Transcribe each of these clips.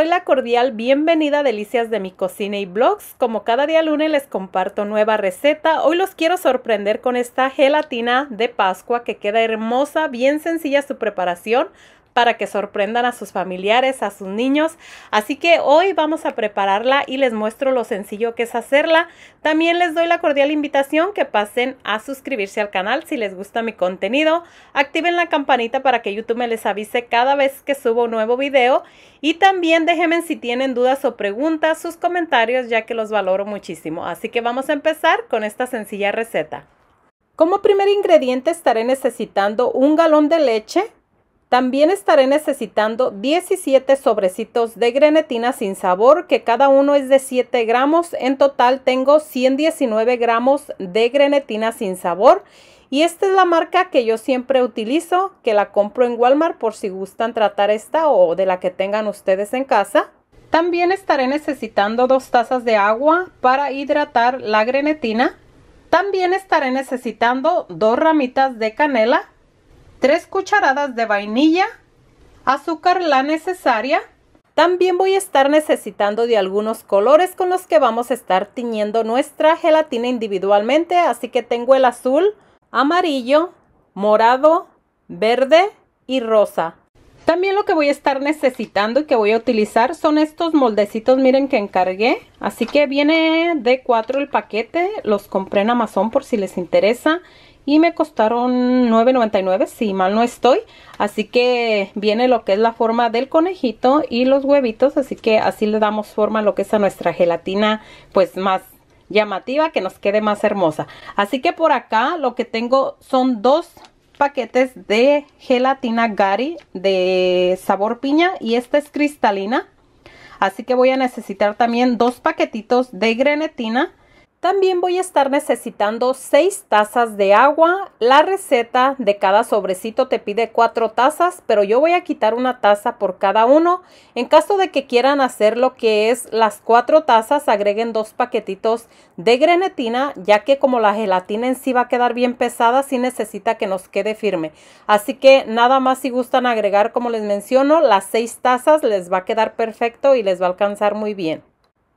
Hola la cordial bienvenida Delicias de mi cocina y blogs. Como cada día lunes les comparto nueva receta. Hoy los quiero sorprender con esta gelatina de Pascua que queda hermosa, bien sencilla su preparación para que sorprendan a sus familiares, a sus niños. Así que hoy vamos a prepararla y les muestro lo sencillo que es hacerla. También les doy la cordial invitación que pasen a suscribirse al canal si les gusta mi contenido. Activen la campanita para que YouTube me les avise cada vez que subo un nuevo video. Y también déjenme si tienen dudas o preguntas, sus comentarios ya que los valoro muchísimo. Así que vamos a empezar con esta sencilla receta. Como primer ingrediente estaré necesitando un galón de leche, también estaré necesitando 17 sobrecitos de grenetina sin sabor, que cada uno es de 7 gramos. En total tengo 119 gramos de grenetina sin sabor. Y esta es la marca que yo siempre utilizo, que la compro en Walmart por si gustan tratar esta o de la que tengan ustedes en casa. También estaré necesitando dos tazas de agua para hidratar la grenetina. También estaré necesitando dos ramitas de canela 3 cucharadas de vainilla, azúcar la necesaria. También voy a estar necesitando de algunos colores con los que vamos a estar tiñendo nuestra gelatina individualmente. Así que tengo el azul, amarillo, morado, verde y rosa. También lo que voy a estar necesitando y que voy a utilizar son estos moldecitos, miren que encargué. Así que viene de 4 el paquete, los compré en Amazon por si les interesa y me costaron 9.99 si mal no estoy así que viene lo que es la forma del conejito y los huevitos así que así le damos forma a lo que es a nuestra gelatina pues más llamativa que nos quede más hermosa así que por acá lo que tengo son dos paquetes de gelatina Gary de sabor piña y esta es cristalina así que voy a necesitar también dos paquetitos de grenetina también voy a estar necesitando 6 tazas de agua. La receta de cada sobrecito te pide 4 tazas, pero yo voy a quitar una taza por cada uno. En caso de que quieran hacer lo que es las 4 tazas, agreguen dos paquetitos de grenetina, ya que como la gelatina en sí va a quedar bien pesada, sí necesita que nos quede firme. Así que nada más si gustan agregar, como les menciono, las 6 tazas les va a quedar perfecto y les va a alcanzar muy bien.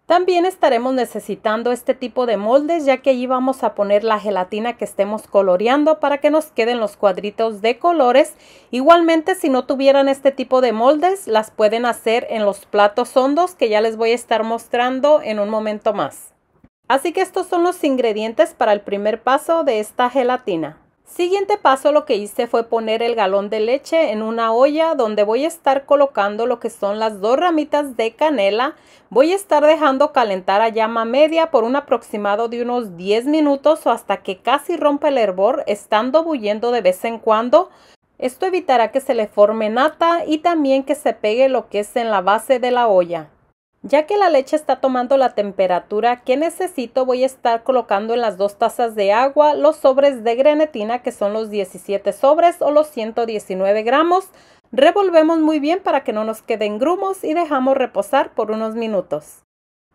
También estaremos necesitando este tipo de moldes ya que allí vamos a poner la gelatina que estemos coloreando para que nos queden los cuadritos de colores. Igualmente si no tuvieran este tipo de moldes las pueden hacer en los platos hondos que ya les voy a estar mostrando en un momento más. Así que estos son los ingredientes para el primer paso de esta gelatina. Siguiente paso lo que hice fue poner el galón de leche en una olla donde voy a estar colocando lo que son las dos ramitas de canela. Voy a estar dejando calentar a llama media por un aproximado de unos 10 minutos o hasta que casi rompa el hervor estando bulliendo de vez en cuando. Esto evitará que se le forme nata y también que se pegue lo que es en la base de la olla. Ya que la leche está tomando la temperatura que necesito, voy a estar colocando en las dos tazas de agua los sobres de grenetina, que son los 17 sobres o los 119 gramos. Revolvemos muy bien para que no nos queden grumos y dejamos reposar por unos minutos.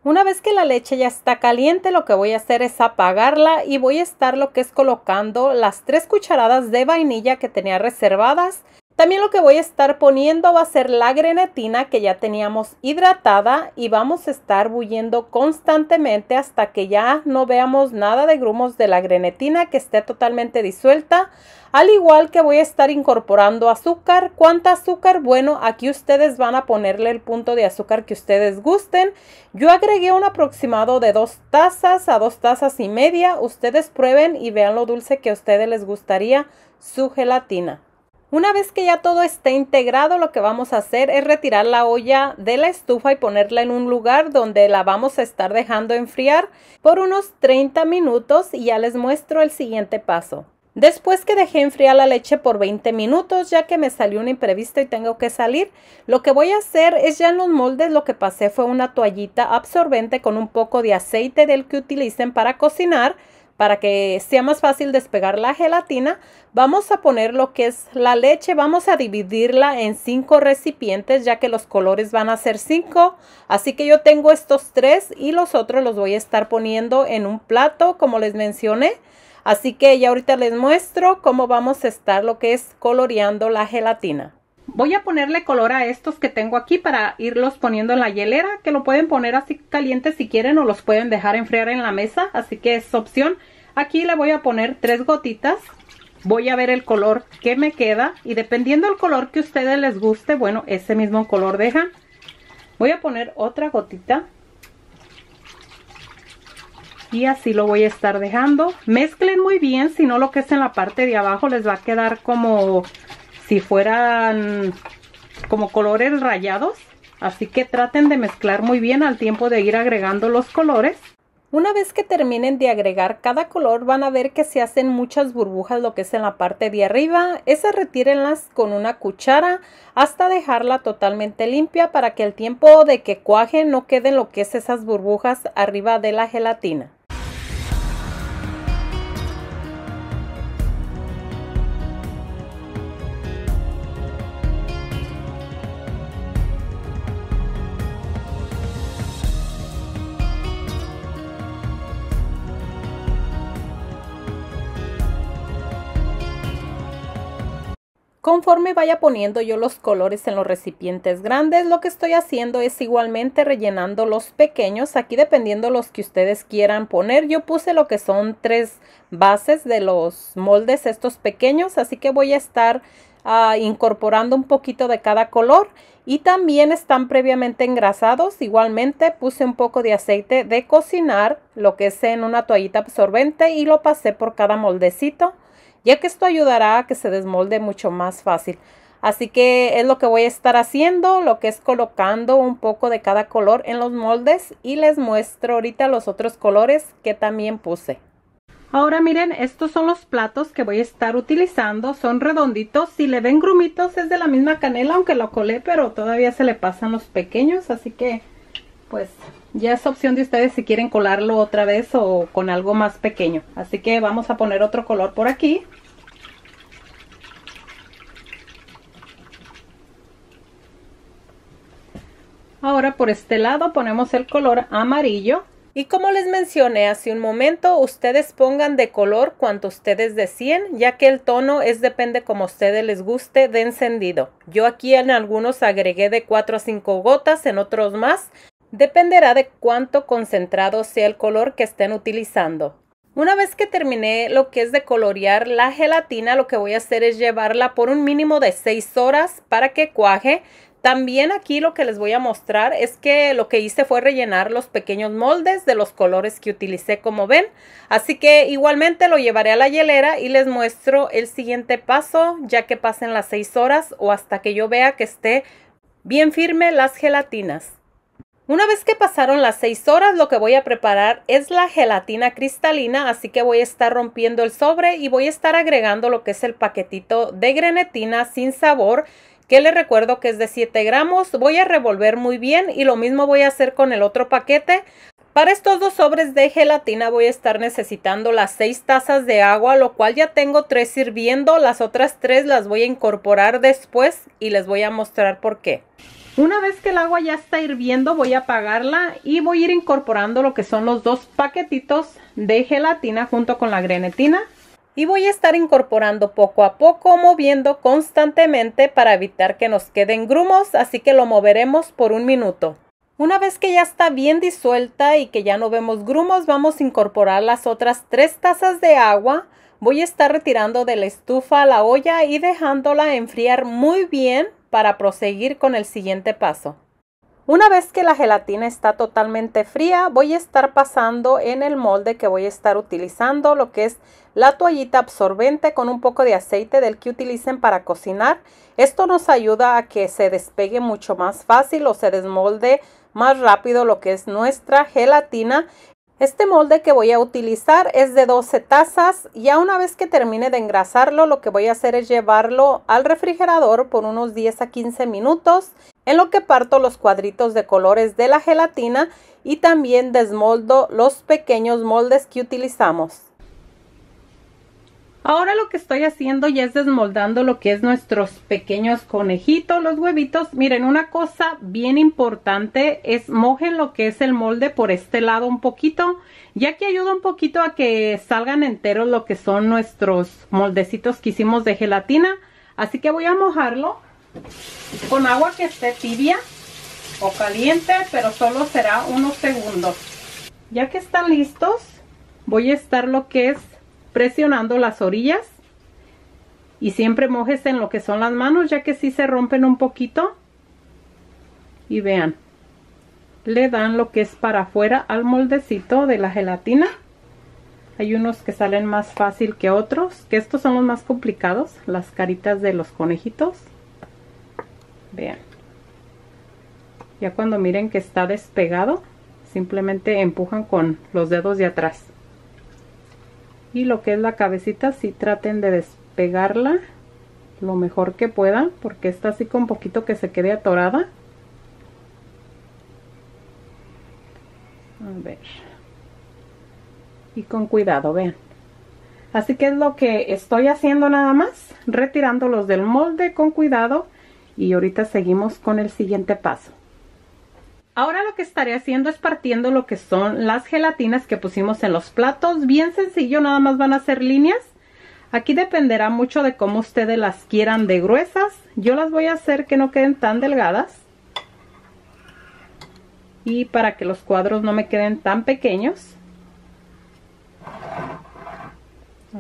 Una vez que la leche ya está caliente, lo que voy a hacer es apagarla y voy a estar lo que es colocando las tres cucharadas de vainilla que tenía reservadas también lo que voy a estar poniendo va a ser la grenetina que ya teníamos hidratada y vamos a estar bulliendo constantemente hasta que ya no veamos nada de grumos de la grenetina que esté totalmente disuelta. Al igual que voy a estar incorporando azúcar. ¿Cuánta azúcar? Bueno, aquí ustedes van a ponerle el punto de azúcar que ustedes gusten. Yo agregué un aproximado de dos tazas a dos tazas y media. Ustedes prueben y vean lo dulce que a ustedes les gustaría su gelatina. Una vez que ya todo esté integrado, lo que vamos a hacer es retirar la olla de la estufa y ponerla en un lugar donde la vamos a estar dejando enfriar por unos 30 minutos y ya les muestro el siguiente paso. Después que dejé enfriar la leche por 20 minutos, ya que me salió un imprevisto y tengo que salir, lo que voy a hacer es ya en los moldes lo que pasé fue una toallita absorbente con un poco de aceite del que utilicen para cocinar para que sea más fácil despegar la gelatina, vamos a poner lo que es la leche. Vamos a dividirla en cinco recipientes, ya que los colores van a ser cinco. Así que yo tengo estos tres y los otros los voy a estar poniendo en un plato, como les mencioné. Así que ya ahorita les muestro cómo vamos a estar lo que es coloreando la gelatina. Voy a ponerle color a estos que tengo aquí para irlos poniendo en la hielera, que lo pueden poner así caliente si quieren o los pueden dejar enfriar en la mesa, así que es opción. Aquí le voy a poner tres gotitas, voy a ver el color que me queda y dependiendo del color que a ustedes les guste, bueno, ese mismo color dejan. Voy a poner otra gotita y así lo voy a estar dejando. Mezclen muy bien, si no lo que es en la parte de abajo les va a quedar como si fueran como colores rayados. Así que traten de mezclar muy bien al tiempo de ir agregando los colores. Una vez que terminen de agregar cada color van a ver que se hacen muchas burbujas lo que es en la parte de arriba. Esas retírenlas con una cuchara hasta dejarla totalmente limpia para que el tiempo de que cuaje no queden lo que es esas burbujas arriba de la gelatina. Conforme vaya poniendo yo los colores en los recipientes grandes, lo que estoy haciendo es igualmente rellenando los pequeños. Aquí dependiendo los que ustedes quieran poner, yo puse lo que son tres bases de los moldes estos pequeños, así que voy a estar ah, incorporando un poquito de cada color. Y también están previamente engrasados. Igualmente puse un poco de aceite de cocinar, lo que es en una toallita absorbente y lo pasé por cada moldecito ya que esto ayudará a que se desmolde mucho más fácil. Así que es lo que voy a estar haciendo, lo que es colocando un poco de cada color en los moldes y les muestro ahorita los otros colores que también puse. Ahora miren, estos son los platos que voy a estar utilizando, son redonditos, si le ven grumitos es de la misma canela aunque lo colé, pero todavía se le pasan los pequeños, así que pues ya es opción de ustedes si quieren colarlo otra vez o con algo más pequeño. Así que vamos a poner otro color por aquí. Ahora por este lado ponemos el color amarillo. Y como les mencioné hace un momento, ustedes pongan de color cuanto ustedes deseen, ya que el tono es depende como a ustedes les guste de encendido. Yo aquí en algunos agregué de 4 a 5 gotas, en otros más, Dependerá de cuánto concentrado sea el color que estén utilizando. Una vez que terminé lo que es de colorear la gelatina, lo que voy a hacer es llevarla por un mínimo de 6 horas para que cuaje. También aquí lo que les voy a mostrar es que lo que hice fue rellenar los pequeños moldes de los colores que utilicé como ven. Así que igualmente lo llevaré a la hielera y les muestro el siguiente paso ya que pasen las 6 horas o hasta que yo vea que esté bien firme las gelatinas. Una vez que pasaron las 6 horas, lo que voy a preparar es la gelatina cristalina, así que voy a estar rompiendo el sobre y voy a estar agregando lo que es el paquetito de grenetina sin sabor, que le recuerdo que es de 7 gramos. Voy a revolver muy bien y lo mismo voy a hacer con el otro paquete. Para estos dos sobres de gelatina voy a estar necesitando las 6 tazas de agua, lo cual ya tengo 3 sirviendo. Las otras 3 las voy a incorporar después y les voy a mostrar por qué. Una vez que el agua ya está hirviendo voy a apagarla y voy a ir incorporando lo que son los dos paquetitos de gelatina junto con la grenetina. Y voy a estar incorporando poco a poco, moviendo constantemente para evitar que nos queden grumos, así que lo moveremos por un minuto. Una vez que ya está bien disuelta y que ya no vemos grumos, vamos a incorporar las otras tres tazas de agua. Voy a estar retirando de la estufa la olla y dejándola enfriar muy bien para proseguir con el siguiente paso. Una vez que la gelatina está totalmente fría, voy a estar pasando en el molde que voy a estar utilizando lo que es la toallita absorbente con un poco de aceite del que utilicen para cocinar. Esto nos ayuda a que se despegue mucho más fácil o se desmolde más rápido lo que es nuestra gelatina este molde que voy a utilizar es de 12 tazas. Ya una vez que termine de engrasarlo, lo que voy a hacer es llevarlo al refrigerador por unos 10 a 15 minutos, en lo que parto los cuadritos de colores de la gelatina y también desmoldo los pequeños moldes que utilizamos. Ahora lo que estoy haciendo ya es desmoldando lo que es nuestros pequeños conejitos, los huevitos. Miren, una cosa bien importante es mojen lo que es el molde por este lado un poquito, ya que ayuda un poquito a que salgan enteros lo que son nuestros moldecitos que hicimos de gelatina. Así que voy a mojarlo con agua que esté tibia o caliente, pero solo será unos segundos. Ya que están listos, voy a estar lo que es presionando las orillas y siempre mojes en lo que son las manos ya que si se rompen un poquito y vean le dan lo que es para afuera al moldecito de la gelatina hay unos que salen más fácil que otros que estos son los más complicados las caritas de los conejitos vean ya cuando miren que está despegado simplemente empujan con los dedos de atrás y lo que es la cabecita si sí traten de despegarla lo mejor que puedan porque está así con poquito que se quede atorada a ver y con cuidado vean así que es lo que estoy haciendo nada más retirándolos del molde con cuidado y ahorita seguimos con el siguiente paso Ahora lo que estaré haciendo es partiendo lo que son las gelatinas que pusimos en los platos. Bien sencillo, nada más van a ser líneas. Aquí dependerá mucho de cómo ustedes las quieran de gruesas. Yo las voy a hacer que no queden tan delgadas. Y para que los cuadros no me queden tan pequeños.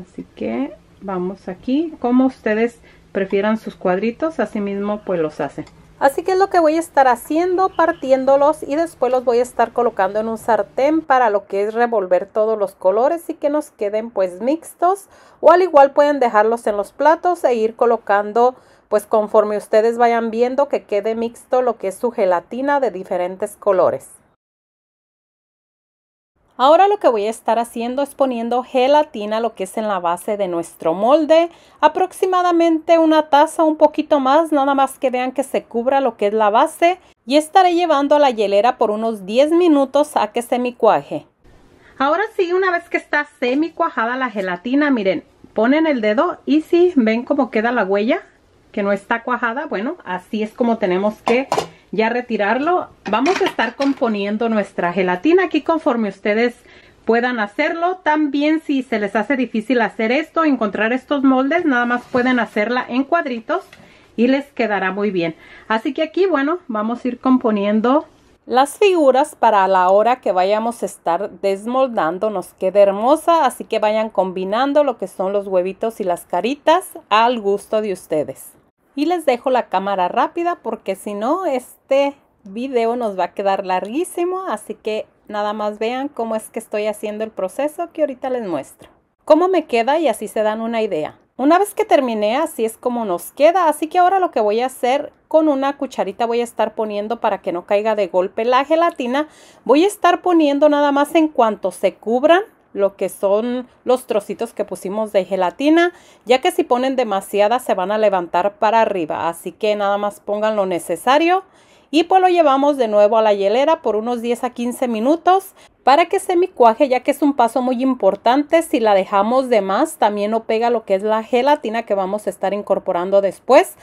Así que vamos aquí. Como ustedes prefieran sus cuadritos, así mismo pues los hacen. Así que es lo que voy a estar haciendo, partiéndolos y después los voy a estar colocando en un sartén para lo que es revolver todos los colores y que nos queden pues mixtos. O al igual pueden dejarlos en los platos e ir colocando pues conforme ustedes vayan viendo que quede mixto lo que es su gelatina de diferentes colores. Ahora lo que voy a estar haciendo es poniendo gelatina, lo que es en la base de nuestro molde, aproximadamente una taza, un poquito más, nada más que vean que se cubra lo que es la base y estaré llevando a la hielera por unos 10 minutos a que se mi cuaje. Ahora sí, una vez que está semi cuajada la gelatina, miren, ponen el dedo y si ven cómo queda la huella, que no está cuajada, bueno, así es como tenemos que ya retirarlo. Vamos a estar componiendo nuestra gelatina aquí conforme ustedes puedan hacerlo. También si se les hace difícil hacer esto, encontrar estos moldes, nada más pueden hacerla en cuadritos y les quedará muy bien. Así que aquí, bueno, vamos a ir componiendo las figuras para la hora que vayamos a estar desmoldando nos queda hermosa, así que vayan combinando lo que son los huevitos y las caritas al gusto de ustedes. Y les dejo la cámara rápida porque si no, este video nos va a quedar larguísimo. Así que nada más vean cómo es que estoy haciendo el proceso que ahorita les muestro. Cómo me queda y así se dan una idea. Una vez que terminé, así es como nos queda. Así que ahora lo que voy a hacer con una cucharita voy a estar poniendo para que no caiga de golpe la gelatina. Voy a estar poniendo nada más en cuanto se cubran lo que son los trocitos que pusimos de gelatina, ya que si ponen demasiada se van a levantar para arriba, así que nada más pongan lo necesario y pues lo llevamos de nuevo a la hielera por unos 10 a 15 minutos para que se micuaje ya que es un paso muy importante si la dejamos de más también no pega lo que es la gelatina que vamos a estar incorporando después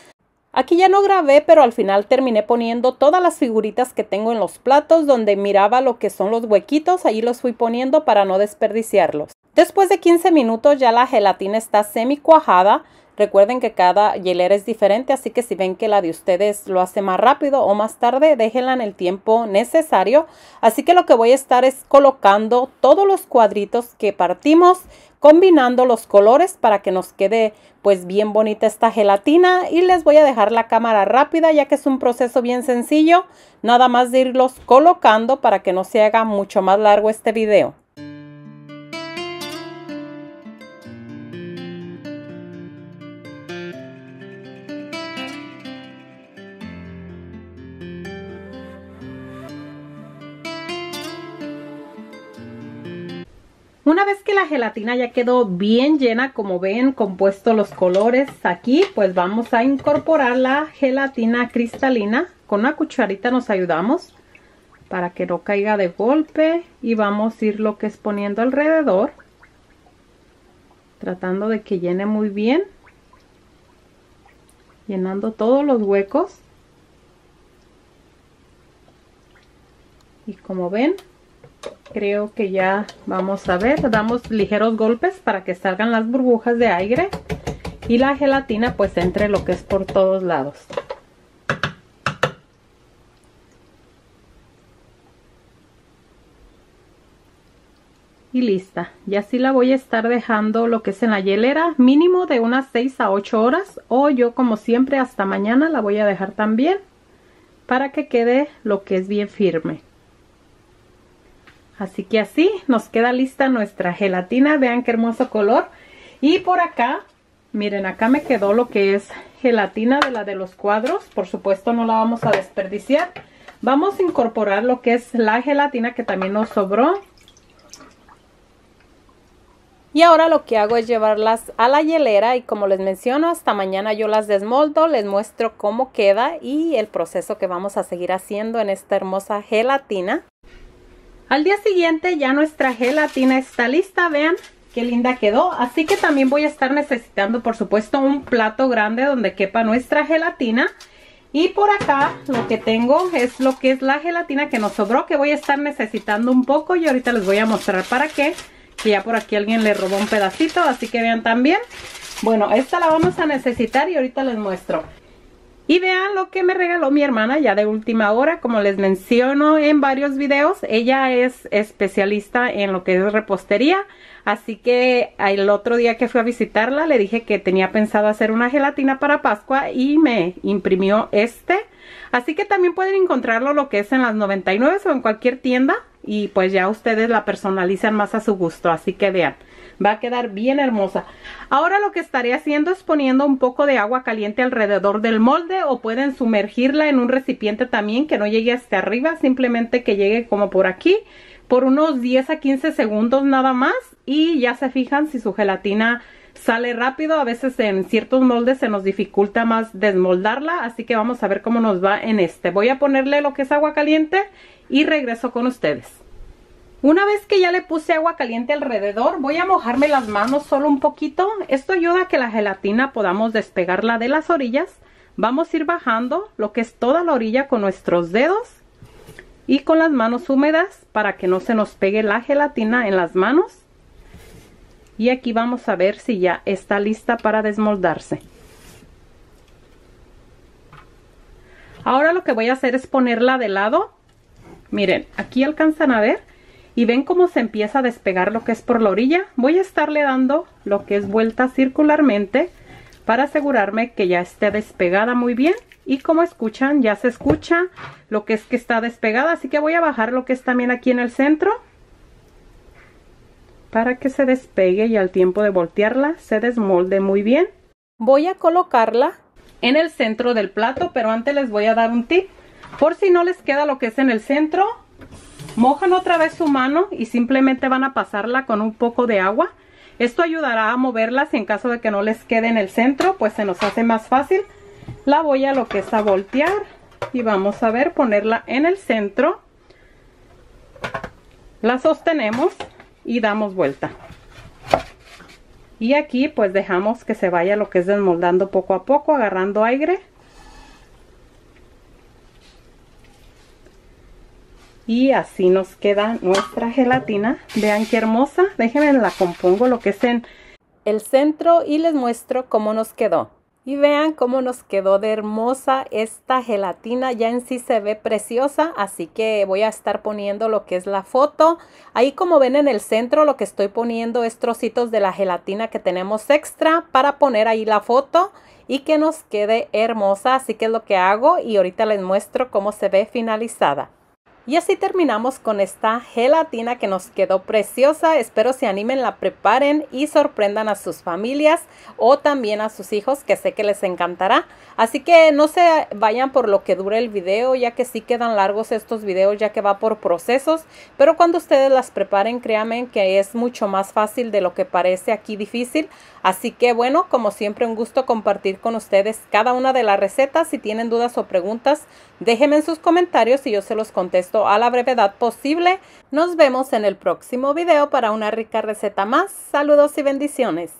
Aquí ya no grabé, pero al final terminé poniendo todas las figuritas que tengo en los platos donde miraba lo que son los huequitos, ahí los fui poniendo para no desperdiciarlos. Después de 15 minutos ya la gelatina está semi cuajada. Recuerden que cada hielera es diferente, así que si ven que la de ustedes lo hace más rápido o más tarde, déjenla en el tiempo necesario. Así que lo que voy a estar es colocando todos los cuadritos que partimos combinando los colores para que nos quede pues bien bonita esta gelatina y les voy a dejar la cámara rápida ya que es un proceso bien sencillo nada más de irlos colocando para que no se haga mucho más largo este video. Una vez que la gelatina ya quedó bien llena, como ven, compuesto los colores aquí, pues vamos a incorporar la gelatina cristalina. Con una cucharita nos ayudamos para que no caiga de golpe y vamos a ir lo que es poniendo alrededor tratando de que llene muy bien llenando todos los huecos y como ven creo que ya vamos a ver damos ligeros golpes para que salgan las burbujas de aire y la gelatina pues entre lo que es por todos lados y lista y así la voy a estar dejando lo que es en la hielera mínimo de unas 6 a 8 horas o yo como siempre hasta mañana la voy a dejar también para que quede lo que es bien firme Así que así nos queda lista nuestra gelatina. Vean qué hermoso color. Y por acá, miren, acá me quedó lo que es gelatina de la de los cuadros. Por supuesto no la vamos a desperdiciar. Vamos a incorporar lo que es la gelatina que también nos sobró. Y ahora lo que hago es llevarlas a la hielera y como les menciono, hasta mañana yo las desmoldo, les muestro cómo queda y el proceso que vamos a seguir haciendo en esta hermosa gelatina. Al día siguiente ya nuestra gelatina está lista, vean qué linda quedó. Así que también voy a estar necesitando, por supuesto, un plato grande donde quepa nuestra gelatina. Y por acá lo que tengo es lo que es la gelatina que nos sobró, que voy a estar necesitando un poco. Y ahorita les voy a mostrar para qué, que ya por aquí alguien le robó un pedacito, así que vean también. Bueno, esta la vamos a necesitar y ahorita les muestro. Y vean lo que me regaló mi hermana ya de última hora, como les menciono en varios videos, ella es especialista en lo que es repostería, así que el otro día que fui a visitarla le dije que tenía pensado hacer una gelatina para Pascua y me imprimió este. Así que también pueden encontrarlo lo que es en las 99 o en cualquier tienda y pues ya ustedes la personalizan más a su gusto, así que vean va a quedar bien hermosa ahora lo que estaré haciendo es poniendo un poco de agua caliente alrededor del molde o pueden sumergirla en un recipiente también que no llegue hasta arriba simplemente que llegue como por aquí por unos 10 a 15 segundos nada más y ya se fijan si su gelatina sale rápido, a veces en ciertos moldes se nos dificulta más desmoldarla, así que vamos a ver cómo nos va en este. Voy a ponerle lo que es agua caliente y regreso con ustedes. Una vez que ya le puse agua caliente alrededor, voy a mojarme las manos solo un poquito. Esto ayuda a que la gelatina podamos despegarla de las orillas. Vamos a ir bajando lo que es toda la orilla con nuestros dedos y con las manos húmedas para que no se nos pegue la gelatina en las manos. Y aquí vamos a ver si ya está lista para desmoldarse. Ahora lo que voy a hacer es ponerla de lado. Miren, aquí alcanzan a ver y ven cómo se empieza a despegar lo que es por la orilla voy a estarle dando lo que es vuelta circularmente para asegurarme que ya esté despegada muy bien y como escuchan ya se escucha lo que es que está despegada así que voy a bajar lo que es también aquí en el centro para que se despegue y al tiempo de voltearla se desmolde muy bien voy a colocarla en el centro del plato pero antes les voy a dar un tip por si no les queda lo que es en el centro Mojan otra vez su mano y simplemente van a pasarla con un poco de agua. Esto ayudará a moverlas y en caso de que no les quede en el centro, pues se nos hace más fácil. La voy a lo que es a voltear y vamos a ver, ponerla en el centro. La sostenemos y damos vuelta. Y aquí pues dejamos que se vaya lo que es desmoldando poco a poco, agarrando aire. y así nos queda nuestra gelatina vean qué hermosa déjenme la compongo lo que es en el centro y les muestro cómo nos quedó y vean cómo nos quedó de hermosa esta gelatina. Ya en sí se ve preciosa, así que voy a estar poniendo lo que es la foto. Ahí como ven en el centro lo que estoy poniendo es trocitos de la gelatina que tenemos extra para poner ahí la foto y que nos quede hermosa. Así que es lo que hago y ahorita les muestro cómo se ve finalizada. Y así terminamos con esta gelatina que nos quedó preciosa. Espero se animen, la preparen y sorprendan a sus familias o también a sus hijos que sé que les encantará. Así que no se vayan por lo que dure el video ya que sí quedan largos estos videos ya que va por procesos. Pero cuando ustedes las preparen créanme que es mucho más fácil de lo que parece aquí difícil. Así que bueno, como siempre un gusto compartir con ustedes cada una de las recetas. Si tienen dudas o preguntas déjenme en sus comentarios y yo se los contesto a la brevedad posible. Nos vemos en el próximo video para una rica receta más. Saludos y bendiciones.